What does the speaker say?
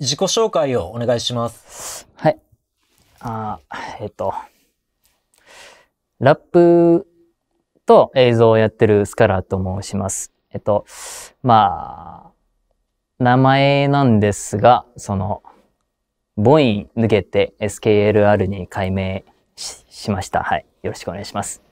自己紹介をお願いします。はい。あえっ、ー、と、ラップと映像をやってるスカラーと申します。えっと、まあ、名前なんですが、その、ボイン抜けて SKLR に改名しました。はい。よろしくお願いします。